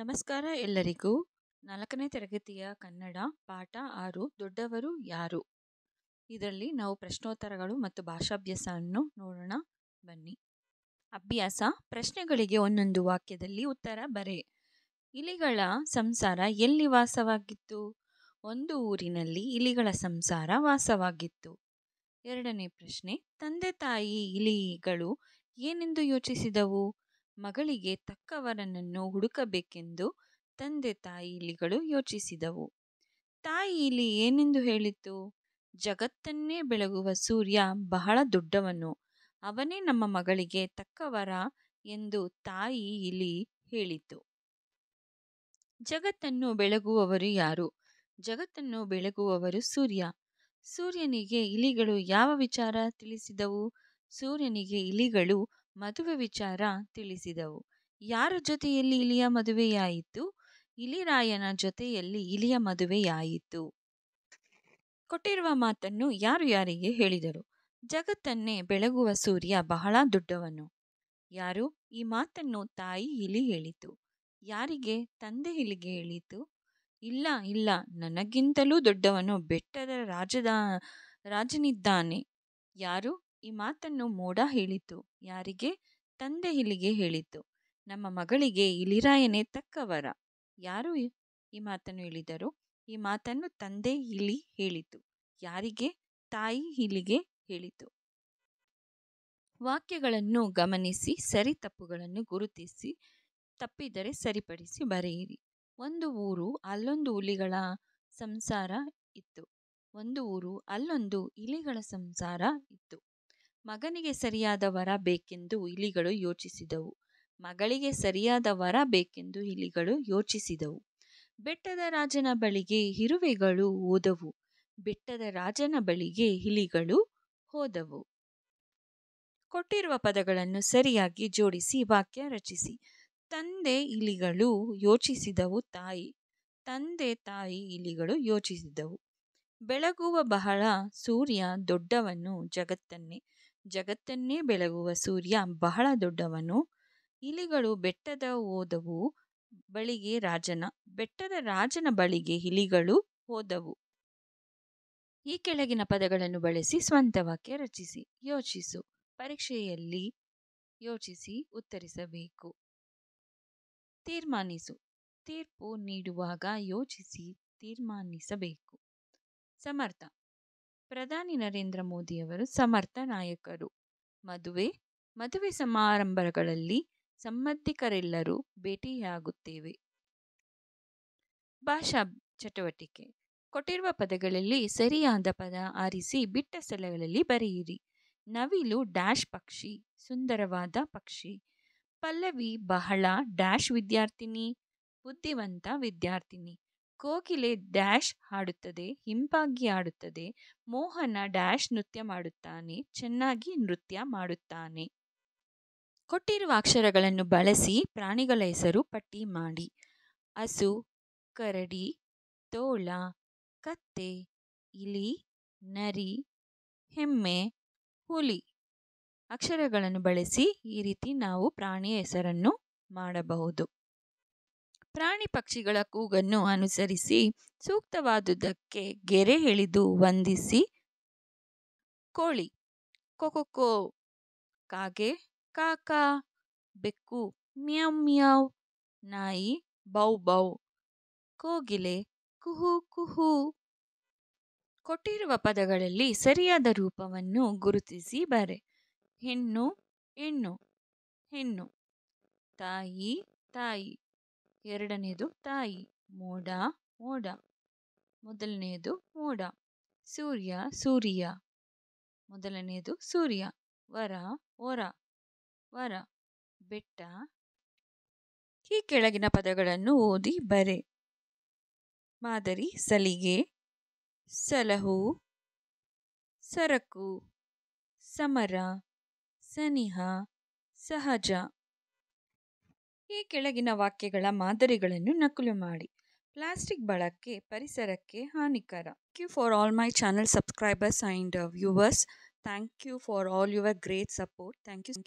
ನಮಸ್ಕಾರ ಎಲ್ಲರಿಗೂ ನಾಲ್ಕನೇ ತರಗತಿಯ ಕನ್ನಡ ಪಾಠ ಆರು ದೊಡ್ಡವರು ಯಾರು ಇದರಲ್ಲಿ ನಾವು ಪ್ರಶ್ನೋತ್ತರಗಳು ಮತ್ತು ಭಾಷಾಭ್ಯಾಸವನ್ನು ನೋಡೋಣ ಬನ್ನಿ ಅಭ್ಯಾಸ ಪ್ರಶ್ನೆಗಳಿಗೆ ಒಂದೊಂದು ವಾಕ್ಯದಲ್ಲಿ ಉತ್ತರ ಬರೆ ಇಲಿಗಳ ಸಂಸಾರ ಎಲ್ಲಿ ವಾಸವಾಗಿತ್ತು ಒಂದು ಊರಿನಲ್ಲಿ ಇಲಿಗಳ ಸಂಸಾರ ವಾಸವಾಗಿತ್ತು ಎರಡನೇ ಪ್ರಶ್ನೆ ತಂದೆ ತಾಯಿ ಇಲಿಗಳು ಏನೆಂದು ಯೋಚಿಸಿದವು ಮಗಳಿಗೆ ತಕ್ಕವರನನ್ನು ಹುಡುಕಬೇಕೆಂದು ತಂದೆ ತಾಯಿಲಿಗಳು ಯೋಚಿಸಿದವು ತಾಯಿ ಇಲಿ ಏನೆಂದು ಹೇಳಿತು ಜಗತ್ತನ್ನೇ ಬೆಳಗುವ ಸೂರ್ಯ ಬಹಳ ದೊಡ್ಡವನು ಅವನೇ ನಮ್ಮ ಮಗಳಿಗೆ ತಕ್ಕವರ ಎಂದು ತಾಯಿ ಇಲಿ ಹೇಳಿತು ಜಗತ್ತನ್ನು ಬೆಳಗುವವರು ಯಾರು ಜಗತ್ತನ್ನು ಬೆಳಗುವವರು ಸೂರ್ಯ ಸೂರ್ಯನಿಗೆ ಇಲಿಗಳು ಯಾವ ವಿಚಾರ ತಿಳಿಸಿದವು ಸೂರ್ಯನಿಗೆ ಇಲಿಗಳು ಮದುವೆ ವಿಚಾರ ತಿಳಿಸಿದವು ಯಾರ ಜೊತೆಯಲ್ಲಿ ಇಲಿಯ ಮದುವೆಯಾಯಿತು ಇಲಿರಾಯನ ಜೊತೆಯಲ್ಲಿ ಇಲಿಯ ಮದುವೆಯಾಯಿತು ಕೊಟ್ಟಿರುವ ಮಾತನ್ನು ಯಾರು ಯಾರಿಗೆ ಹೇಳಿದರು ಜಗತ್ತನ್ನೇ ಬೆಳಗುವ ಸೂರ್ಯ ಬಹಳ ದೊಡ್ಡವನು ಯಾರು ಈ ಮಾತನ್ನು ತಾಯಿ ಇಲಿ ಹೇಳಿತು ಯಾರಿಗೆ ತಂದೆ ಇಲಿಗೆ ಹೇಳಿತು ಇಲ್ಲ ಇಲ್ಲ ನನಗಿಂತಲೂ ದೊಡ್ಡವನು ಬೆಟ್ಟದ ರಾಜದ ರಾಜನಿದ್ದಾನೆ ಯಾರು ಈ ಮಾತನ್ನು ಮೋಡ ಹೇಳಿತು ಯಾರಿಗೆ ತಂದೆ ಇಲಿಗೆ ಹೇಳಿತು ನಮ್ಮ ಮಗಳಿಗೆ ಇಲಿರಾಯನೇ ತಕ್ಕವರ ಯಾರು ಈ ಮಾತನ್ನು ಹೇಳಿದರು ಈ ಮಾತನ್ನು ತಂದೆ ಇಲಿ ಹೇಳಿತು ಯಾರಿಗೆ ತಾಯಿ ಇಲಿಗೆ ಹೇಳಿತು ವಾಕ್ಯಗಳನ್ನು ಗಮನಿಸಿ ಸರಿ ತಪ್ಪುಗಳನ್ನು ಗುರುತಿಸಿ ತಪ್ಪಿದರೆ ಸರಿಪಡಿಸಿ ಬರೆಯಿರಿ ಒಂದು ಊರು ಅಲ್ಲೊಂದು ಹುಲಿಗಳ ಸಂಸಾರ ಇತ್ತು ಒಂದು ಊರು ಅಲ್ಲೊಂದು ಇಲಿಗಳ ಸಂಸಾರ ಇತ್ತು ಮಗನಿಗೆ ಸರಿಯಾದ ವರ ಬೇಕೆಂದು ಇಲಿಗಳು ಯೋಚಿಸಿದವು ಮಗಳಿಗೆ ಸರಿಯಾದ ವರ ಬೇಕೆಂದು ಇಲಿಗಳು ಯೋಚಿಸಿದವು ಬೆಟ್ಟದ ರಾಜನ ಬಳಿಗೆ ಇರುವೆಗಳು ಓದವು ಬೆಟ್ಟದ ರಾಜನ ಬಳಿಗೆ ಇಲಿಗಳು ಹೋದವು ಕೊಟ್ಟಿರುವ ಪದಗಳನ್ನು ಸರಿಯಾಗಿ ಜೋಡಿಸಿ ವಾಕ್ಯ ರಚಿಸಿ ತಂದೆ ಇಲಿಗಳು ಯೋಚಿಸಿದವು ತಾಯಿ ತಂದೆ ತಾಯಿ ಇಲಿಗಳು ಯೋಚಿಸಿದವು ಬೆಳಗುವ ಬಹಳ ಸೂರ್ಯ ದೊಡ್ಡವನು ಜಗತ್ತನ್ನೇ ಜಗತ್ತನ್ನೇ ಬೆಳಗುವ ಸೂರ್ಯ ಬಹಳ ದೊಡ್ಡವನು ಇಲಿಗಳು ಬೆಟ್ಟದ ಹೋದವು ಬಳಿಗೆ ರಾಜನ ಬೆಟ್ಟದ ರಾಜನ ಬಳಿಗೆ ಇಲಿಗಳು ಹೋದವು ಈ ಕೆಳಗಿನ ಪದಗಳನ್ನು ಬಳಸಿ ಸ್ವಂತ ವಾಕ್ಯ ರಚಿಸಿ ಯೋಚಿಸು ಪರೀಕ್ಷೆಯಲ್ಲಿ ಯೋಚಿಸಿ ಉತ್ತರಿಸಬೇಕು ತೀರ್ಮಾನಿಸು ತೀರ್ಪು ನೀಡುವಾಗ ಯೋಚಿಸಿ ತೀರ್ಮಾನಿಸಬೇಕು ಸಮರ್ಥ ಪ್ರಧಾನಿ ನರೇಂದ್ರ ಮೋದಿಯವರು ಸಮರ್ಥ ನಾಯಕರು ಮದುವೆ ಮದುವೆ ಸಮಾರಂಭಗಳಲ್ಲಿ ಸಂಬಂಧಿಕರೆಲ್ಲರೂ ಭೇಟಿಯಾಗುತ್ತೇವೆ ಭಾಷಾ ಚಟುವಟಿಕೆ ಕೊಟ್ಟಿರುವ ಪದಗಳಲ್ಲಿ ಸರಿಯಾದ ಪದ ಆರಿಸಿ ಬಿಟ್ಟ ಸ್ಥಳಗಳಲ್ಲಿ ಬರೆಯಿರಿ ನವಿಲು ಡ್ಯಾಶ್ ಪಕ್ಷಿ ಸುಂದರವಾದ ಪಕ್ಷಿ ಪಲ್ಲವಿ ಬಹಳ ಡ್ಯಾಶ್ ವಿದ್ಯಾರ್ಥಿನಿ ಬುದ್ಧಿವಂತ ವಿದ್ಯಾರ್ಥಿನಿ ಕೋಕಿಲೆ ಡ್ಯಾಶ್ ಹಾಡುತ್ತದೆ ಹಿಂಪಾಗಿ ಹಾಡುತ್ತದೆ ಮೋಹನ ಡ್ಯಾಶ್ ನೃತ್ಯ ಮಾಡುತ್ತಾನೆ ಚೆನ್ನಾಗಿ ನೃತ್ಯ ಮಾಡುತ್ತಾನೆ ಕೊಟ್ಟಿರುವ ಅಕ್ಷರಗಳನ್ನು ಬಳಸಿ ಪ್ರಾಣಿಗಳ ಹೆಸರು ಪಟ್ಟಿ ಮಾಡಿ ಹಸು ಕರಡಿ ತೋಳ ಕತ್ತೆ ಇಲಿ ನರಿ ಹೆಮ್ಮೆ ಹುಲಿ ಅಕ್ಷರಗಳನ್ನು ಬಳಸಿ ಈ ರೀತಿ ನಾವು ಪ್ರಾಣಿಯ ಹೆಸರನ್ನು ಮಾಡಬಹುದು ಪ್ರಾಣಿ ಪಕ್ಷಿಗಳ ಕೂಗನ್ನು ಅನುಸರಿಸಿ ಸೂಕ್ತವಾದುದಕ್ಕೆ ಗೆರೆ ಎಳೆದು ವಂದಿಸಿ ಕೋಳಿ ಕೊಕೊಕೋ ಕಾಗೆ ಕಾಕಾ ಬೆಕ್ಕು ಮ್ಯಾವ್ ಮ್ಯಾವ್ ನಾಯಿ ಬೌ ಬೌ ಕೋಗಿಲೆ ಕುಹು ಕುಹು ಕೊಟ್ಟಿರುವ ಪದಗಳಲ್ಲಿ ಸರಿಯಾದ ರೂಪವನ್ನು ಗುರುತಿಸಿ ಬರೆ ಹೆಣ್ಣು ಹೆಣ್ಣು ಹೆಣ್ಣು ತಾಯಿ ತಾಯಿ ಎರಡನೆಯದು ತಾಯಿ ಮೋಡ ಮೋಡ ಮೊದಲನೆಯದು ಮೋಡ ಸೂರ್ಯ ಸೂರ್ಯ ಮೊದಲನೆಯದು ಸೂರ್ಯ ವರ ವರ ವರ ಬೆಟ್ಟ ಈ ಕೆಳಗಿನ ಪದಗಳನ್ನು ಓದಿ ಬರೆ ಮಾದರಿ ಸಲಿಗೆ ಸಲಹು ಸರಕು ಸಮರ ಸನಿಹ ಸಹಜ ಈ ಕೆಳಗಿನ ವಾಕ್ಯಗಳ ಮಾದರಿಗಳನ್ನು ನಕಲು ಮಾಡಿ ಪ್ಲಾಸ್ಟಿಕ್ ಬಳಕೆ ಪರಿಸರಕ್ಕೆ ಹಾನಿಕರ thank you for all my channel subscribers and viewers thank you for all your great support thank you